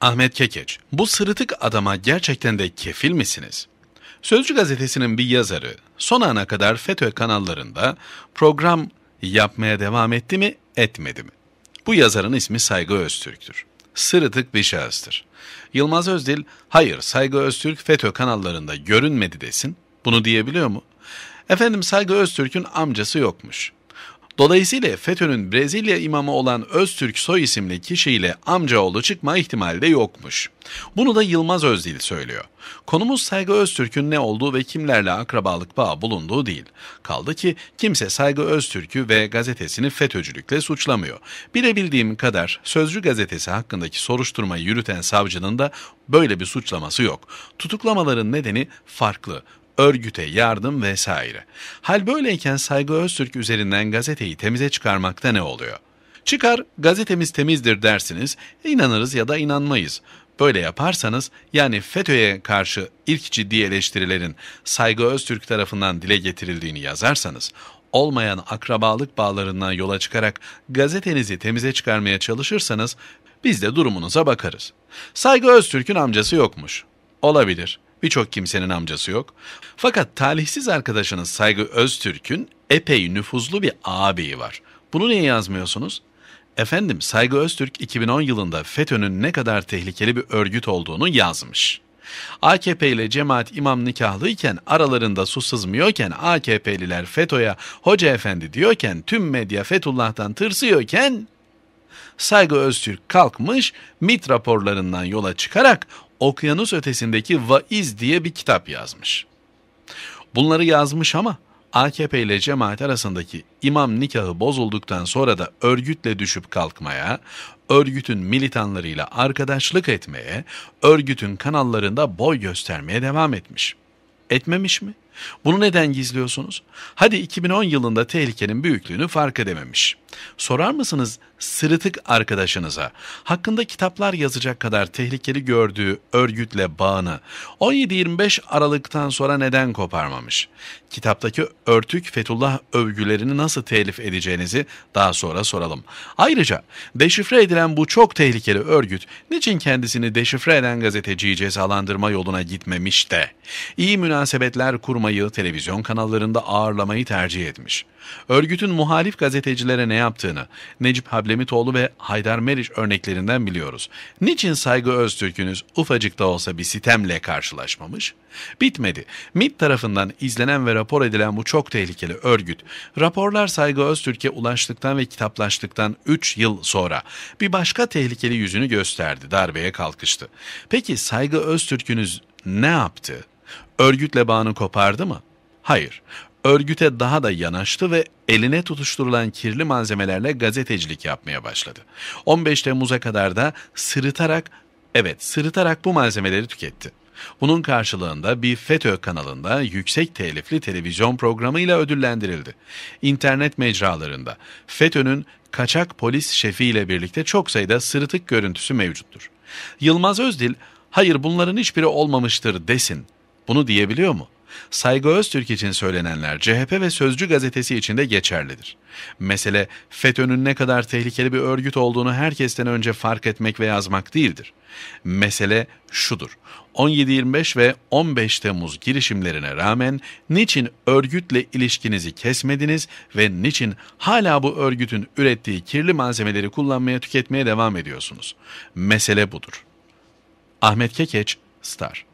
Ahmet Kekeç, bu sırıtık adama gerçekten de kefil misiniz? Sözcü gazetesinin bir yazarı son ana kadar FETÖ kanallarında program yapmaya devam etti mi, etmedi mi? Bu yazarın ismi Saygı Öztürk'tür. Sırıtık bir şahıstır. Yılmaz Özdil, hayır Saygı Öztürk FETÖ kanallarında görünmedi desin, bunu diyebiliyor mu? Efendim Saygı Öztürk'ün amcası yokmuş. Dolayısıyla FETÖ'nün Brezilya imamı olan Öztürk Soy isimli kişiyle amcaoğlu çıkma ihtimali de yokmuş. Bunu da Yılmaz Özdil söylüyor. Konumuz Saygı Öztürk'ün ne olduğu ve kimlerle akrabalık bağı bulunduğu değil. Kaldı ki kimse Saygı Öztürk'ü ve gazetesini FETÖ'cülükle suçlamıyor. Bilebildiğim kadar Sözcü gazetesi hakkındaki soruşturmayı yürüten savcının da böyle bir suçlaması yok. Tutuklamaların nedeni farklı örgüte yardım vesaire. Hal böyleyken Saygı Öztürk üzerinden gazeteyi temize çıkarmakta ne oluyor? Çıkar gazetemiz temizdir dersiniz, inanırız ya da inanmayız. Böyle yaparsanız yani FETÖ'ye karşı ilk ciddi eleştirilerin Saygı Öztürk tarafından dile getirildiğini yazarsanız, olmayan akrabalık bağlarından yola çıkarak gazetenizi temize çıkarmaya çalışırsanız biz de durumunuza bakarız. Saygı Öztürk'ün amcası yokmuş. Olabilir. Birçok kimsenin amcası yok. Fakat talihsiz arkadaşınız Saygı Öztürk'ün epey nüfuzlu bir ağabeyi var. Bunu niye yazmıyorsunuz? Efendim Saygı Öztürk 2010 yılında FETÖ'nün ne kadar tehlikeli bir örgüt olduğunu yazmış. AKP ile cemaat imam nikahlıyken aralarında su sızmıyorken AKP'liler FETÖ'ye hoca efendi diyorken tüm medya Fethullah'tan tırsıyorken Saygı Öztürk kalkmış MIT raporlarından yola çıkarak Okyanus Ötesindeki Vaiz diye bir kitap yazmış. Bunları yazmış ama AKP ile cemaat arasındaki imam nikahı bozulduktan sonra da örgütle düşüp kalkmaya, örgütün militanlarıyla arkadaşlık etmeye, örgütün kanallarında boy göstermeye devam etmiş. Etmemiş mi? Bunu neden gizliyorsunuz? Hadi 2010 yılında tehlikenin büyüklüğünü fark edememiş. Sorar mısınız sırıtık arkadaşınıza hakkında kitaplar yazacak kadar tehlikeli gördüğü örgütle bağını 17-25 Aralık'tan sonra neden koparmamış? Kitaptaki örtük Fethullah övgülerini nasıl telif edeceğinizi daha sonra soralım. Ayrıca deşifre edilen bu çok tehlikeli örgüt niçin kendisini deşifre eden gazeteciyi cezalandırma yoluna gitmemiş de iyi münasebetler kurmayı televizyon kanallarında ağırlamayı tercih etmiş. Örgütün muhalif gazetecilere ne yaptığını Necip Hablemitoğlu ve Haydar Meriç örneklerinden biliyoruz. Niçin Saygı Öztürk'ünüz ufacık da olsa bir sitemle karşılaşmamış? Bitmedi. MIT tarafından izlenen ve rapor edilen bu çok tehlikeli örgüt, raporlar Saygı Öztürk'e ulaştıktan ve kitaplaştıktan 3 yıl sonra bir başka tehlikeli yüzünü gösterdi, darbeye kalkıştı. Peki Saygı Öztürk'ünüz ne yaptı? Örgütle bağını kopardı mı? Hayır. Örgüte daha da yanaştı ve eline tutuşturulan kirli malzemelerle gazetecilik yapmaya başladı. 15 Temmuz'a kadar da sırıtarak, evet sırıtarak bu malzemeleri tüketti. Bunun karşılığında bir FETÖ kanalında yüksek telifli televizyon programıyla ödüllendirildi. İnternet mecralarında FETÖ'nün kaçak polis şefiyle birlikte çok sayıda sırıtık görüntüsü mevcuttur. Yılmaz Özdil, hayır bunların hiçbiri olmamıştır desin. Bunu diyebiliyor mu?'' Saygı Öztürk için söylenenler CHP ve Sözcü gazetesi için de geçerlidir. Mesele FETÖ'nün ne kadar tehlikeli bir örgüt olduğunu herkesten önce fark etmek ve yazmak değildir. Mesele şudur. 17-25 ve 15 Temmuz girişimlerine rağmen niçin örgütle ilişkinizi kesmediniz ve niçin hala bu örgütün ürettiği kirli malzemeleri kullanmaya tüketmeye devam ediyorsunuz? Mesele budur. Ahmet Kekeç, Star